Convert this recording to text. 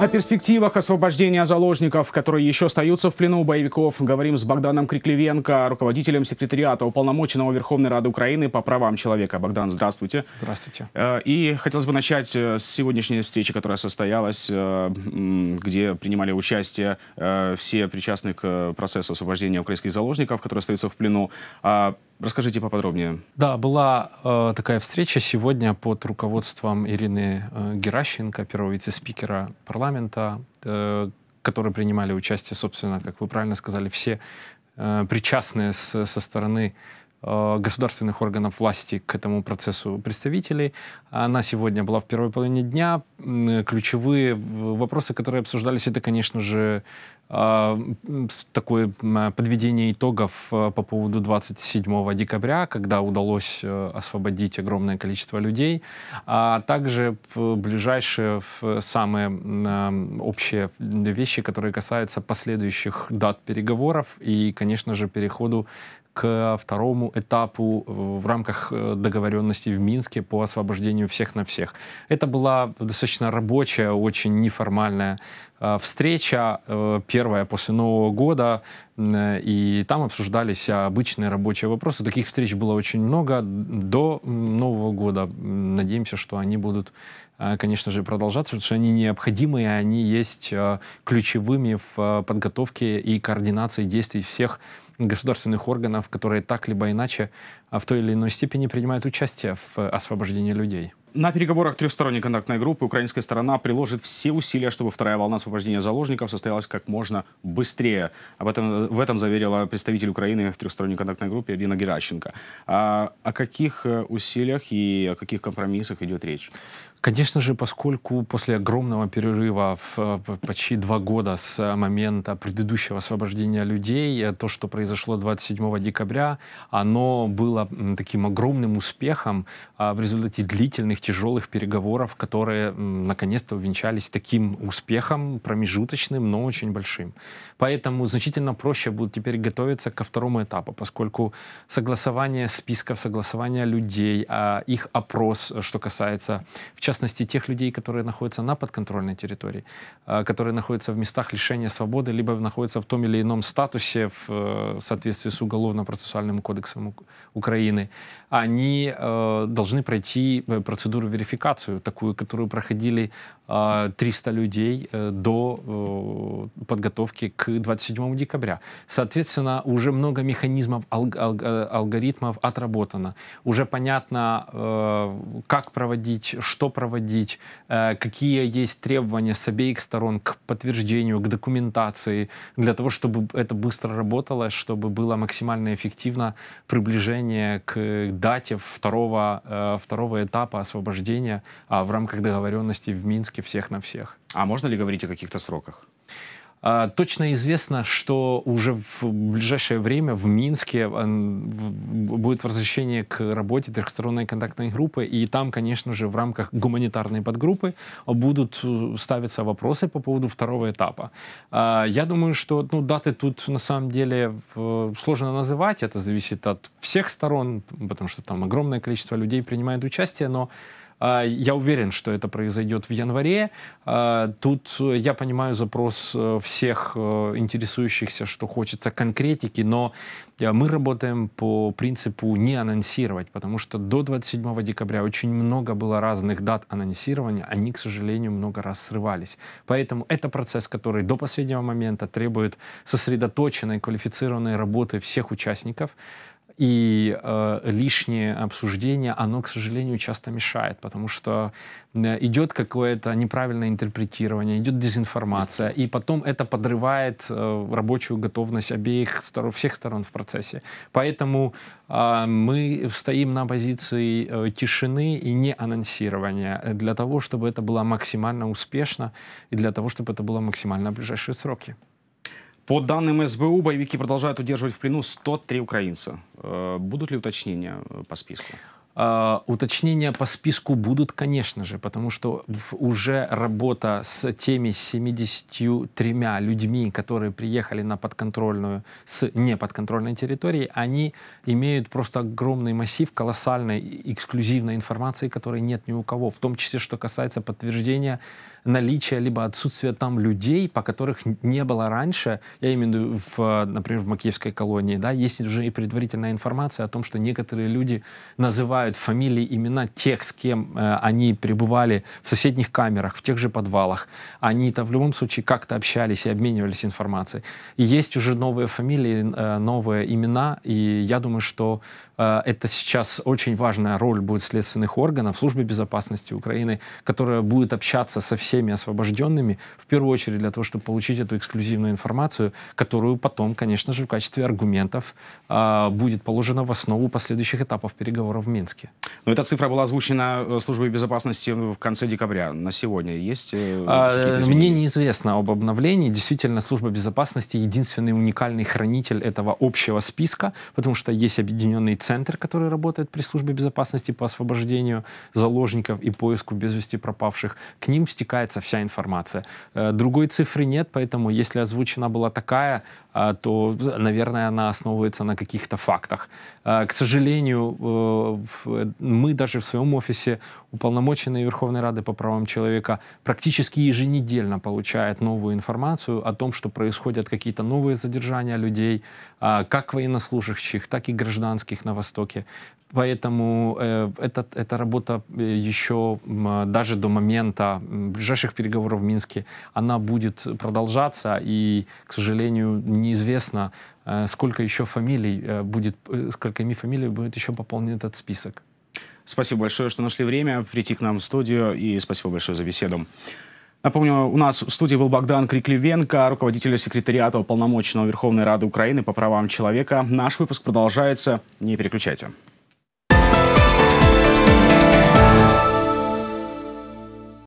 О перспективах освобождения заложников, которые еще остаются в плену у боевиков, говорим с Богданом Криклевенко, руководителем секретариата Уполномоченного Верховной Рады Украины по правам человека. Богдан, здравствуйте. Здравствуйте. Э, и хотелось бы начать э, с сегодняшней встречи, которая состоялась, э, где принимали участие все причастные к процессу освобождения украинских заложников, которые остаются в плену. А Расскажите поподробнее. Да, была э, такая встреча сегодня под руководством Ирины э, Геращенко, первого вице-спикера парламента, э, которые принимали участие, собственно, как вы правильно сказали, все э, причастные с, со стороны э, государственных органов власти к этому процессу представителей. Она сегодня была в первой половине дня. Э, ключевые вопросы, которые обсуждались, это, конечно же, а, такое подведение итогов э, по поводу 27 декабря, когда удалось э, освободить огромное количество людей, а также ближайшие самые а, общие вещи, которые касаются последующих дат переговоров и, конечно же, переходу к второму этапу в рамках э, договоренности в Минске по освобождению всех на всех. Это была достаточно рабочая, очень неформальная Э, встреча э, первая после Нового года, э, и там обсуждались обычные рабочие вопросы. Таких встреч было очень много до Нового года. Надеемся, что они будут, конечно же, продолжаться, потому что они необходимы, и они есть ключевыми в подготовке и координации действий всех государственных органов, которые так либо иначе а в той или иной степени принимают участие в э, освобождении людей. На переговорах трехсторонней контактной группы украинская сторона приложит все усилия, чтобы вторая волна освобождения заложников состоялась как можно быстрее. Об этом, э, в этом заверила представитель Украины в трехсторонней контактной группе Ирина Геращенко. А, о каких э, усилиях и о каких компромиссах идет речь? Конечно же, поскольку после огромного перерыва в почти два года с момента предыдущего освобождения людей, то, что произошло произошло 27 декабря, оно было таким огромным успехом а, в результате длительных, тяжелых переговоров, которые наконец-то увенчались таким успехом промежуточным, но очень большим. Поэтому значительно проще будут теперь готовиться ко второму этапу, поскольку согласование списков, согласование людей, а, их опрос, э, что касается, в частности, тех людей, которые находятся на подконтрольной территории, а, которые находятся в местах лишения свободы, либо находятся в том или ином статусе в э, в соответствии с Уголовно-процессуальным кодексом Украины, они э, должны пройти э, процедуру верификацию, такую, которую проходили э, 300 людей э, до э, подготовки к 27 декабря. Соответственно, уже много механизмов, алг алг э, алгоритмов отработано. Уже понятно, э, как проводить, что проводить, э, какие есть требования с обеих сторон к подтверждению, к документации, для того, чтобы это быстро работало, чтобы было максимально эффективно приближение к дате второго, э, второго этапа освобождения а, в рамках договоренности в Минске всех на всех. А можно ли говорить о каких-то сроках? А, точно известно, что уже в ближайшее время в Минске а, будет возвращение к работе трехсторонной контактной группы, и там, конечно же, в рамках гуманитарной подгруппы будут э, ставиться вопросы по поводу второго этапа. А, я думаю, что ну, даты тут на самом деле сложно называть, это зависит от всех сторон, потому что там огромное количество людей принимает участие, но а, я уверен, что это произойдет в январе. А, тут э, я понимаю запрос э, всех э, интересующихся, что хочется конкретики, но мы работаем по принципу не анонсировать, потому что до 27 декабря очень много было разных дат анонсирования, они, к сожалению, много раз срывались. Поэтому это процесс, который до последнего момента требует сосредоточенной, квалифицированной работы всех участников. И э, лишнее обсуждение, оно, к сожалению, часто мешает, потому что э, идет какое-то неправильное интерпретирование, идет дезинформация, и потом это подрывает э, рабочую готовность обеих сторон, всех сторон в процессе. Поэтому э, мы стоим на позиции э, тишины и не анонсирования э, для того, чтобы это было максимально успешно и для того, чтобы это было максимально в ближайшие сроки. По данным СБУ, боевики продолжают удерживать в плену 103 украинца. Э, будут ли уточнения э, по списку? А, уточнения по списку будут, конечно же, потому что уже работа с теми 73 людьми, которые приехали на подконтрольную, с неподконтрольной территории, они имеют просто огромный массив колоссальной эксклюзивной информации, которой нет ни у кого, в том числе, что касается подтверждения наличия либо отсутствия там людей, по которых не было раньше, я имею в виду, в, например, в Макеевской колонии, да, есть уже и предварительная информация о том, что некоторые люди называют всплывают фамилии, имена тех, с кем э, они пребывали в соседних камерах, в тех же подвалах. Они-то в любом случае как-то общались и обменивались информацией. И есть уже новые фамилии, э, новые имена, и я думаю, что э, это сейчас очень важная роль будет следственных органов, службы безопасности Украины, которая будет общаться со всеми освобожденными, в первую очередь для того, чтобы получить эту эксклюзивную информацию, которую потом, конечно же, в качестве аргументов э, будет положена в основу последующих этапов переговоров в Минске. Минске? Но эта цифра была озвучена э, службой безопасности в конце декабря. На сегодня есть э, а, э, Мне неизвестно об обновлении. Действительно, служба безопасности единственный уникальный хранитель этого общего списка, потому что есть объединенный центр, который работает при службе безопасности по освобождению заложников и поиску без вести пропавших. К ним стекается вся информация. Другой цифры нет, поэтому если озвучена была такая, а, то, наверное, она основывается на каких-то фактах. К сожалению, мы даже в своем офисе уполномоченные Верховной Рады по правам человека практически еженедельно получают новую информацию о том, что происходят какие-то новые задержания людей, а, как военнослужащих, так и гражданских на Востоке. Поэтому э, это, эта работа э, еще даже до момента ближайших переговоров в Минске, она будет продолжаться, и, к сожалению, неизвестно, э, сколько еще фамилий э, будет, э, сколькими фамилий будет еще пополнен этот список. Спасибо большое, что нашли время прийти к нам в студию, и спасибо большое за беседу. Напомню, у нас в студии был Богдан Крикливенко, руководитель секретариата полномочного Верховной Рады Украины по правам человека. Наш выпуск продолжается. Не переключайте.